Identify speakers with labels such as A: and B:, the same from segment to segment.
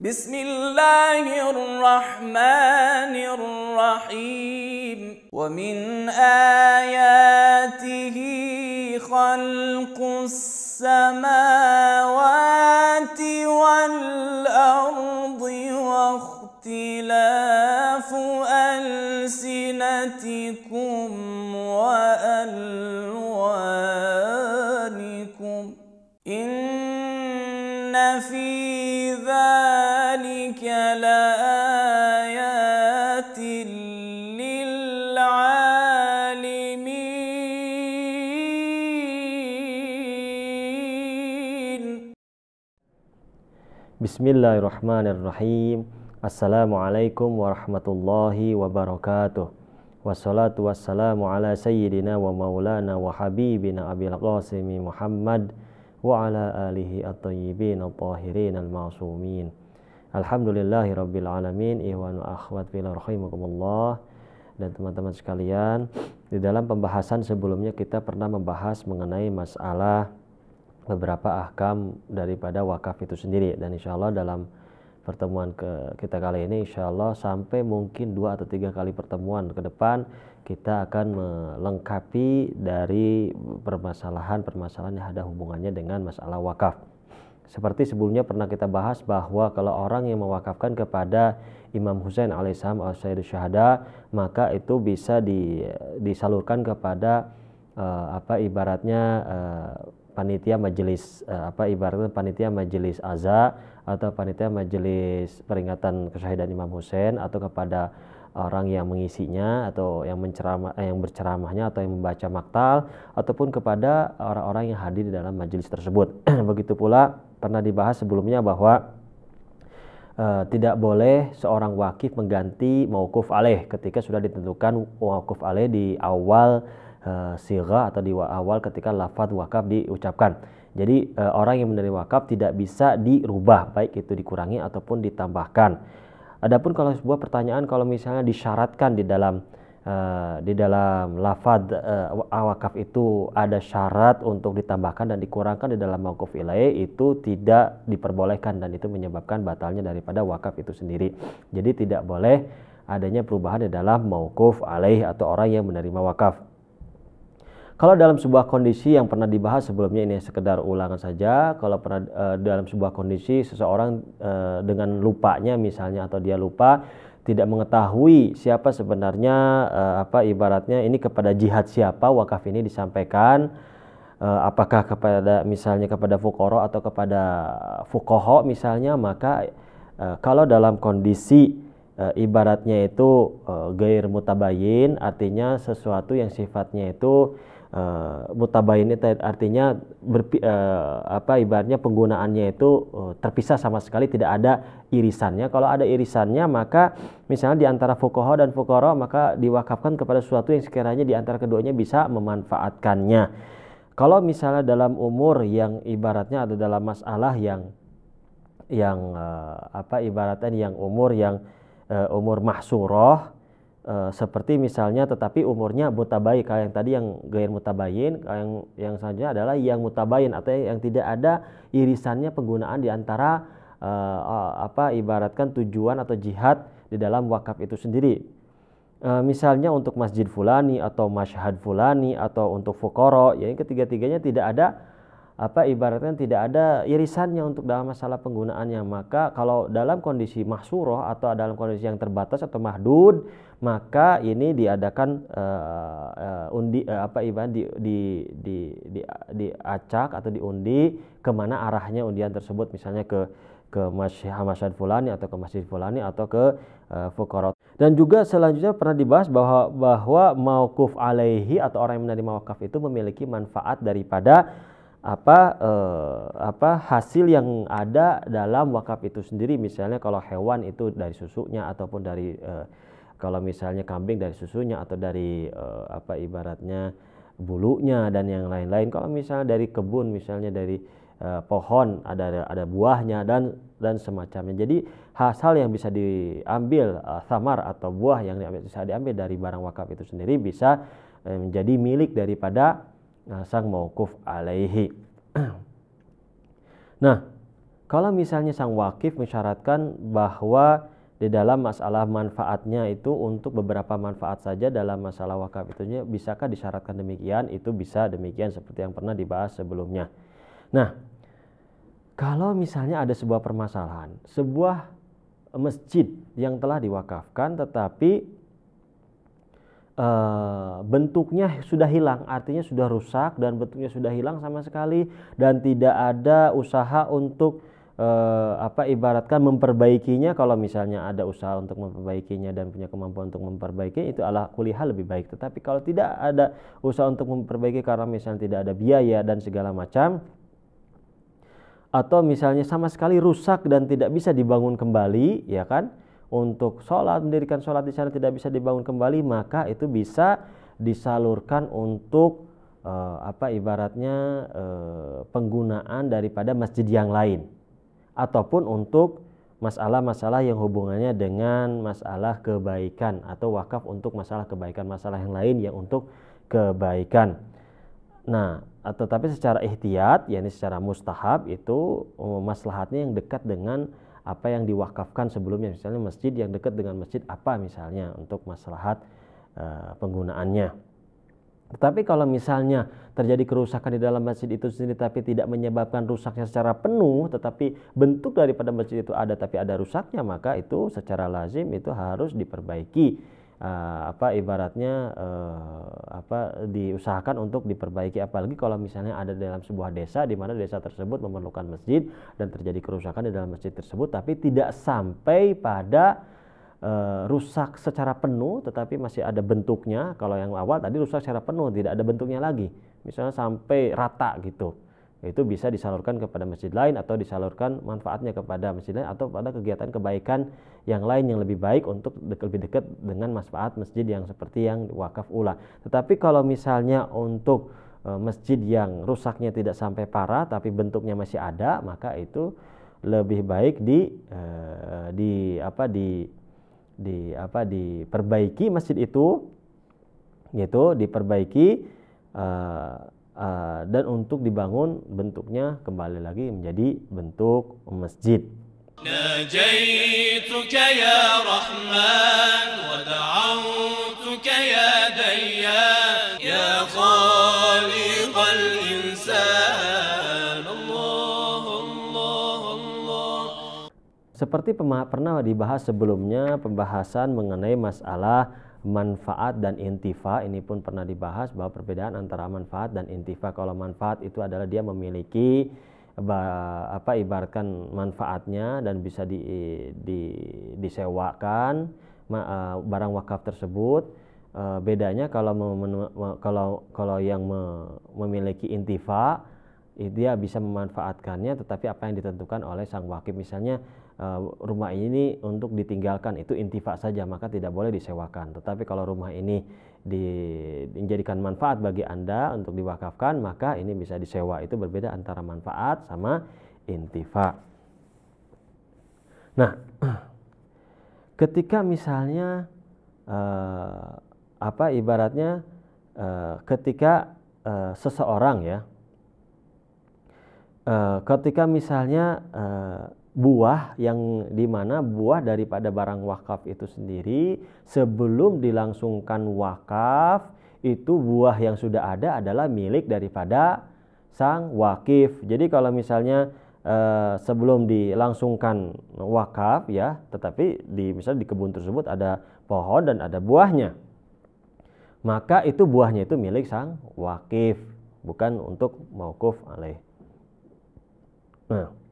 A: بسم الله الرحمن الرحيم ومن آياته خلق السماوات والأرض واختلاف ألسنتكم وألوانكم لآيات للعالمين بسم الله الرحمن الرحيم السلام عليكم ورحمة الله وبركاته والصلاة والسلام على سيدنا ومولانا وحبيبنا أبي القاسم محمد وعلى آله الطيبين الطاهرين المعصومين Alhamdulillahi Rabbil Alamin Iwan wa akhwat fila dan teman-teman sekalian di dalam pembahasan sebelumnya kita pernah membahas mengenai masalah beberapa ahkam daripada wakaf itu sendiri dan insya Allah dalam pertemuan ke kita kali ini insya Allah sampai mungkin dua atau tiga kali pertemuan ke depan kita akan melengkapi dari permasalahan-permasalahan yang ada hubungannya dengan masalah wakaf. Seperti sebelumnya pernah kita bahas bahwa kalau orang yang mewakafkan kepada Imam Husain alaihissalam al syahada maka itu bisa di, disalurkan kepada uh, apa ibaratnya uh, panitia majelis uh, apa ibaratnya panitia majelis aza atau panitia majelis peringatan kesyahidan Imam Hussein atau kepada orang yang mengisinya atau yang menceramah yang berceramahnya atau yang membaca maktal ataupun kepada orang-orang yang hadir di dalam majelis tersebut. Begitu pula pernah dibahas sebelumnya bahwa uh, tidak boleh seorang wakif mengganti mauquf alih ketika sudah ditentukan mauquf alih di awal uh, eh, sirah atau di awal ketika lafad wakaf diucapkan. Jadi uh, orang yang menerima wakaf tidak bisa dirubah baik itu dikurangi ataupun ditambahkan. Adapun kalau sebuah pertanyaan kalau misalnya disyaratkan di dalam uh, di dalam lafad uh, eh, awakaf itu ada syarat untuk ditambahkan dan dikurangkan di dalam mawkuf ilai itu tidak diperbolehkan dan itu menyebabkan batalnya daripada wakaf itu sendiri. Jadi tidak boleh adanya perubahan di dalam mawkuf alaih atau orang yang menerima wakaf. Kalau dalam sebuah kondisi yang pernah dibahas sebelumnya ini sekedar ulangan saja, kalau pernah eh, dalam sebuah kondisi seseorang dengan lupanya misalnya atau dia lupa tidak mengetahui siapa sebenarnya uh, apa ibaratnya ini kepada jihad siapa wakaf ini disampaikan uh, apakah kepada misalnya kepada fukoro atau kepada fukoho misalnya maka uh, kalau dalam kondisi uh, ibaratnya itu eh, gair mutabayin artinya sesuatu yang sifatnya itu uh, eh, ini itu artinya berpi, uh, apa ibaratnya penggunaannya itu uh, terpisah sama sekali tidak ada irisannya kalau ada irisannya maka misalnya di antara fukoho dan fukoro maka diwakafkan kepada sesuatu yang sekiranya di antara keduanya bisa memanfaatkannya kalau misalnya dalam umur yang ibaratnya atau dalam masalah yang yang uh, apa ibaratnya yang umur yang uh, umur mahsuroh Eh, seperti misalnya tetapi umurnya mutabai kalau yang tadi yang gair mutabayin kalau yang yang selanjutnya adalah yang mutabayin atau yang tidak ada irisannya penggunaan di antara uh, apa ibaratkan tujuan atau jihad di dalam wakaf itu sendiri uh, misalnya untuk masjid fulani atau masyhad fulani atau untuk fukoro ya yang ketiga-tiganya tidak ada apa ibaratnya tidak ada irisannya untuk dalam masalah penggunaannya maka kalau dalam kondisi mahsuroh atau dalam kondisi yang terbatas atau mahdud maka ini diadakan uh, uh, undi uh, apa iban di, di, di, di, diacak atau diundi kemana arahnya undian tersebut misalnya ke ke masjid Hamasad Fulani atau ke masjid Fulani atau ke uh, Fukorot. Dan juga selanjutnya pernah dibahas bahwa bahwa maukuf alaihi atau orang yang menerima wakaf itu memiliki manfaat daripada apa eh, apa hasil yang ada dalam wakaf itu sendiri misalnya kalau hewan itu dari susunya ataupun dari eh, kalau misalnya kambing dari susunya atau dari uh, apa ibaratnya bulunya dan yang lain-lain kalau misalnya dari kebun misalnya dari uh, pohon ada ada buahnya dan dan semacamnya jadi hasil yang bisa diambil uh, eh, samar atau buah yang diambil, bisa diambil dari barang wakaf itu sendiri bisa uh, menjadi milik daripada uh, sang maukuf alaihi nah kalau misalnya sang wakif mensyaratkan bahwa di dalam masalah manfaatnya itu untuk beberapa manfaat saja dalam masalah wakaf itu bisakah disyaratkan demikian itu bisa demikian seperti yang pernah dibahas sebelumnya nah kalau misalnya ada sebuah permasalahan sebuah masjid yang telah diwakafkan tetapi e, bentuknya sudah hilang artinya sudah rusak dan bentuknya sudah hilang sama sekali dan tidak ada usaha untuk eh, apa ibaratkan memperbaikinya kalau misalnya ada usaha untuk memperbaikinya dan punya kemampuan untuk memperbaiki itu ala kuliah lebih baik tetapi kalau tidak ada usaha untuk memperbaiki karena misalnya tidak ada biaya dan segala macam atau misalnya sama sekali rusak dan tidak bisa dibangun kembali ya kan untuk sholat mendirikan sholat di sana tidak bisa dibangun kembali maka itu bisa disalurkan untuk eh, apa ibaratnya eh, penggunaan daripada masjid yang lain ataupun untuk masalah-masalah yang hubungannya dengan masalah kebaikan atau wakaf untuk masalah kebaikan masalah yang lain yang untuk kebaikan. Nah, tetapi secara ihtiyat yakni secara mustahab itu um, maslahatnya yang dekat dengan apa yang diwakafkan sebelumnya misalnya masjid yang dekat dengan masjid apa misalnya untuk maslahat uh, penggunaannya. Tetapi kalau misalnya terjadi kerusakan di dalam masjid itu sendiri tapi tidak menyebabkan rusaknya secara penuh tetapi bentuk daripada masjid itu ada tapi ada rusaknya maka itu secara lazim itu harus diperbaiki uh, apa ibaratnya uh, apa diusahakan untuk diperbaiki apalagi kalau misalnya ada dalam sebuah desa di mana desa tersebut memerlukan masjid dan terjadi kerusakan di dalam masjid tersebut tapi tidak sampai pada Eh, rusak secara penuh tetapi masih ada bentuknya. Kalau yang awal tadi rusak secara penuh, tidak ada bentuknya lagi. Misalnya sampai rata gitu. Itu bisa disalurkan kepada masjid lain atau disalurkan manfaatnya kepada masjid lain atau pada kegiatan kebaikan yang lain yang lebih baik untuk lebih dekat dengan manfaat masjid yang seperti yang wakaf ula. Tetapi kalau misalnya untuk eh, masjid yang rusaknya tidak sampai parah tapi bentuknya masih ada, maka itu lebih baik di eh, di apa di di apa diperbaiki masjid itu gitu diperbaiki uh, uh, dan untuk dibangun bentuknya kembali lagi menjadi bentuk masjid. Seperti pernah dibahas sebelumnya pembahasan mengenai masalah manfaat dan intifa ini pun pernah dibahas bahwa perbedaan antara manfaat dan intifa kalau manfaat itu adalah dia memiliki apa ibaratkan manfaatnya dan bisa di, di disewakan e, barang wakaf tersebut e, bedanya kalau kalau kalau yang memiliki intifa dia bisa memanfaatkannya tetapi apa yang ditentukan oleh sang wakil misalnya Eh, rumah ini untuk ditinggalkan itu intifak saja maka tidak boleh disewakan tetapi kalau rumah ini di, dijadikan manfaat bagi anda untuk diwakafkan maka ini bisa disewa itu berbeda antara manfaat sama intifak nah ketika misalnya uh, apa ibaratnya uh, ketika seseorang ya ketika misalnya buah yang dimana buah daripada barang wakaf itu sendiri sebelum dilangsungkan wakaf itu buah yang sudah ada adalah milik daripada sang wakif. Jadi kalau misalnya eh, sebelum dilangsungkan wakaf ya, tetapi di misalnya di kebun tersebut ada pohon dan ada buahnya, maka itu buahnya itu milik sang wakif, bukan untuk maukuf alaih. Nah.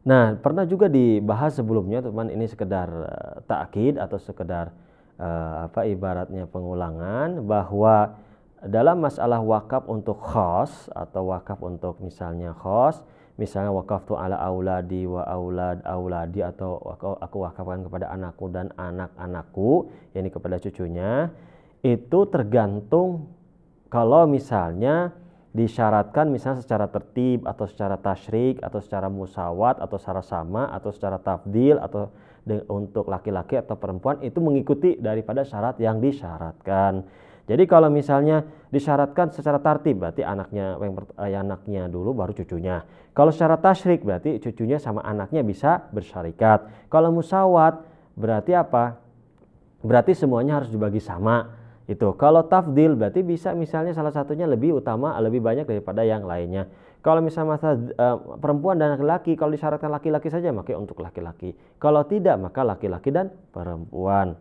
A: Nah, pernah juga dibahas sebelumnya teman ini sekedar uh, eh, takkid atau sekedar uh, apa ibaratnya pengulangan bahwa dalam masalah wakaf untuk khos atau wakaf untuk misalnya khos misalnya wakaf tu ala auladi wa aulad auladi atau aku, aku wakafkan kepada anakku dan anak-anakku yakni kepada cucunya itu tergantung kalau misalnya disyaratkan misalnya secara tertib atau secara tasyrik atau secara musawat atau secara sama atau secara tafdil atau untuk laki-laki atau perempuan itu mengikuti daripada syarat yang disyaratkan. Jadi kalau misalnya disyaratkan secara tartib berarti anaknya yang eh, anaknya dulu baru cucunya. Kalau secara tasyrik berarti cucunya sama anaknya bisa bersyarikat. Kalau musawat berarti apa? Berarti semuanya harus dibagi sama itu kalau tafdil berarti bisa misalnya salah satunya lebih utama lebih banyak daripada yang lainnya. Kalau misalnya uh, e, perempuan dan laki-laki kalau disyaratkan laki-laki saja maka untuk laki-laki. Kalau tidak maka laki-laki dan perempuan.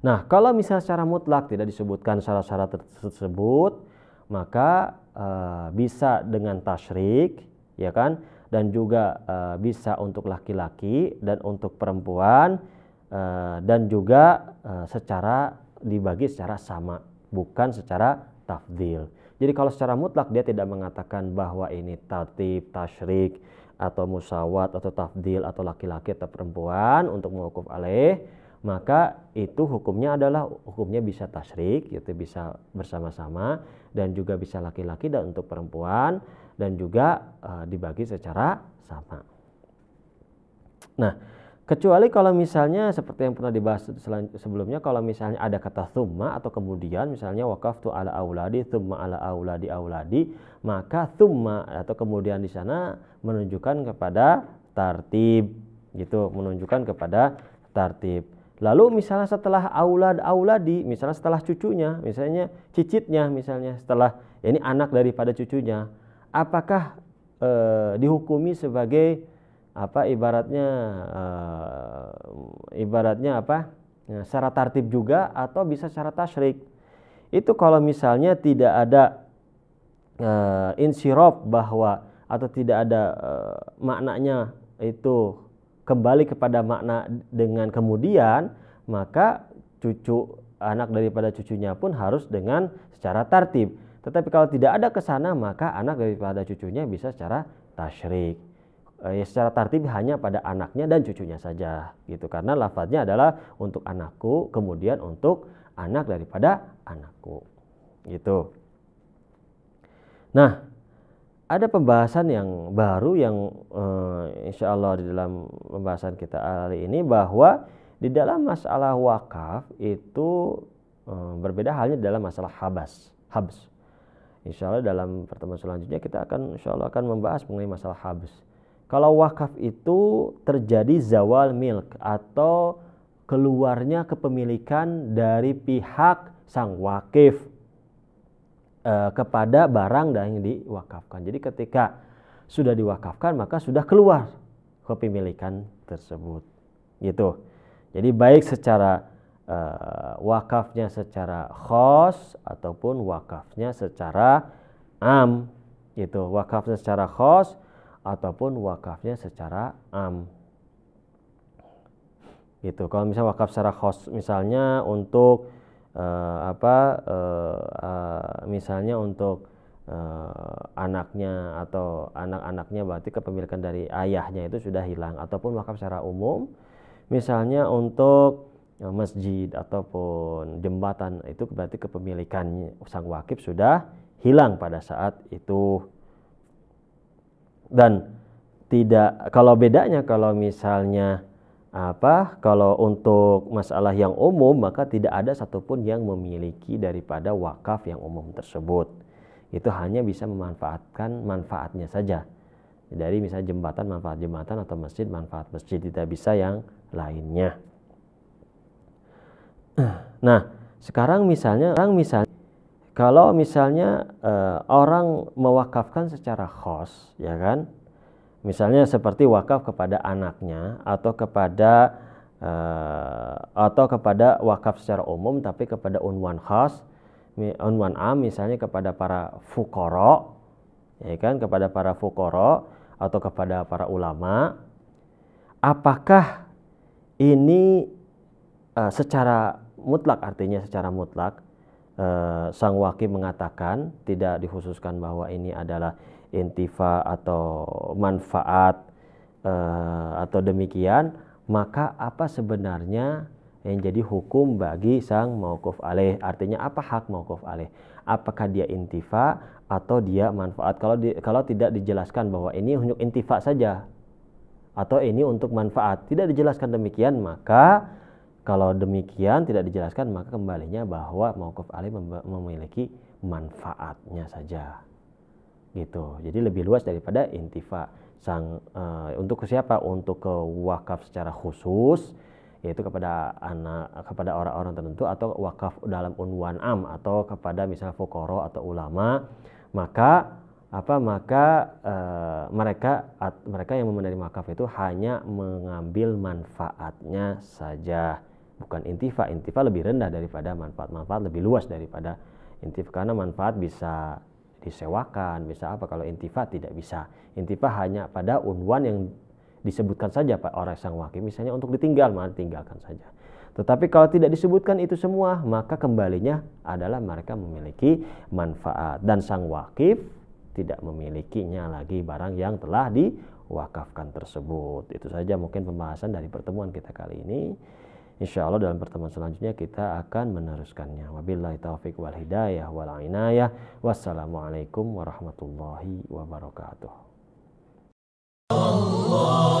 A: Nah, kalau misalnya secara mutlak tidak disebutkan syarat-syarat tersebut, maka uh, bisa dengan tasrik ya kan? Dan juga uh, bisa untuk laki-laki dan untuk perempuan uh, dan juga uh, secara dibagi secara sama, bukan secara tafdil. Jadi kalau secara mutlak dia tidak mengatakan bahwa ini tatib, tashrik, atau musawat, atau tafdil, atau laki-laki, atau perempuan untuk menghukum alaih, maka itu hukumnya adalah hukumnya bisa tasyrik, yaitu bisa bersama-sama, dan juga bisa laki-laki dan untuk perempuan, dan juga e, dibagi secara sama. Nah, Kecuali kalau misalnya seperti yang pernah dibahas sebelumnya, kalau misalnya ada kata thumma atau kemudian misalnya wakaf tu ala auladi, thumma ala auladi auladi, maka thumma atau kemudian di sana menunjukkan kepada tartib gitu, menunjukkan kepada tartib. Lalu misalnya setelah aulad auladi, misalnya setelah cucunya, misalnya cicitnya misalnya setelah ya ini anak daripada cucunya, apakah eh, dihukumi sebagai apa ibaratnya uh, ibaratnya apa ya, secara tartib juga atau bisa secara tasrik itu kalau misalnya tidak ada uh, eh, insirop bahwa atau tidak ada uh, maknanya itu kembali kepada makna dengan kemudian maka cucu anak daripada cucunya pun harus dengan secara tartib tetapi kalau tidak ada ke sana maka anak daripada cucunya bisa secara tasyrik Eh, ya secara tartib hanya pada anaknya dan cucunya saja gitu karena lafaznya adalah untuk anakku kemudian untuk anak daripada anakku gitu nah ada pembahasan yang baru yang eh, insya Allah di dalam pembahasan kita hari ini bahwa di dalam masalah wakaf itu eh, berbeda halnya dalam masalah habas habs insya Allah dalam pertemuan selanjutnya kita akan insya Allah akan membahas mengenai masalah habis. Kalau wakaf itu terjadi zawal milk atau keluarnya kepemilikan dari pihak sang wakif eh, kepada barang yang diwakafkan. Jadi ketika sudah diwakafkan maka sudah keluar kepemilikan tersebut. Gitu. Jadi baik secara eh, wakafnya secara khos ataupun wakafnya secara am gitu. Wakafnya secara khos ataupun wakafnya secara am. Gitu. Kalau misalnya wakaf secara khos misalnya untuk uh, apa uh, uh, misalnya untuk uh, anaknya atau anak-anaknya berarti kepemilikan dari ayahnya itu sudah hilang ataupun wakaf secara umum misalnya untuk masjid ataupun jembatan itu berarti kepemilikan sang wakif sudah hilang pada saat itu dan tidak kalau bedanya kalau misalnya apa kalau untuk masalah yang umum maka tidak ada satupun yang memiliki daripada wakaf yang umum tersebut itu hanya bisa memanfaatkan manfaatnya saja dari misalnya jembatan manfaat jembatan atau masjid manfaat masjid tidak bisa yang lainnya nah sekarang misalnya orang misalnya kalau misalnya uh, orang mewakafkan secara khos, ya kan? Misalnya seperti wakaf kepada anaknya atau kepada uh, atau kepada wakaf secara umum tapi kepada unwan khos, unwan am misalnya kepada para fukoro, ya kan? Kepada para fukoro atau kepada para ulama. Apakah ini uh, secara mutlak artinya secara mutlak Eh, sang wakil mengatakan tidak dikhususkan bahwa ini adalah intifa atau manfaat uh, atau demikian maka apa sebenarnya yang jadi hukum bagi sang mauquf alaih artinya apa hak mauquf alaih apakah dia intifa atau dia manfaat kalau di, kalau tidak dijelaskan bahwa ini untuk intifa saja atau ini untuk manfaat tidak dijelaskan demikian maka kalau demikian tidak dijelaskan maka kembalinya bahwa mauquf alaih memiliki manfaatnya saja. Gitu. Jadi lebih luas daripada intifa. Sang uh, untuk ke siapa? Untuk ke wakaf secara khusus yaitu kepada anak kepada orang-orang tertentu atau wakaf dalam unwan am atau kepada misalnya fokoro atau ulama maka apa maka e, mereka at, mereka yang menerima wakaf itu hanya mengambil manfaatnya saja bukan intifa intifa lebih rendah daripada manfaat manfaat lebih luas daripada intif karena manfaat bisa disewakan bisa apa kalau intifa tidak bisa intifa hanya pada unwan yang disebutkan saja pak orang sang wakil misalnya untuk ditinggal maka tinggalkan saja tetapi kalau tidak disebutkan itu semua, maka kembalinya adalah mereka memiliki manfaat dan sang wakif tidak memilikinya lagi barang yang telah diwakafkan tersebut. Itu saja mungkin pembahasan dari pertemuan kita kali ini. Insya Allah dalam pertemuan selanjutnya kita akan meneruskannya. Wabillahi taufik wal hidayah wal inayah. Wassalamualaikum warahmatullahi wabarakatuh. Allah.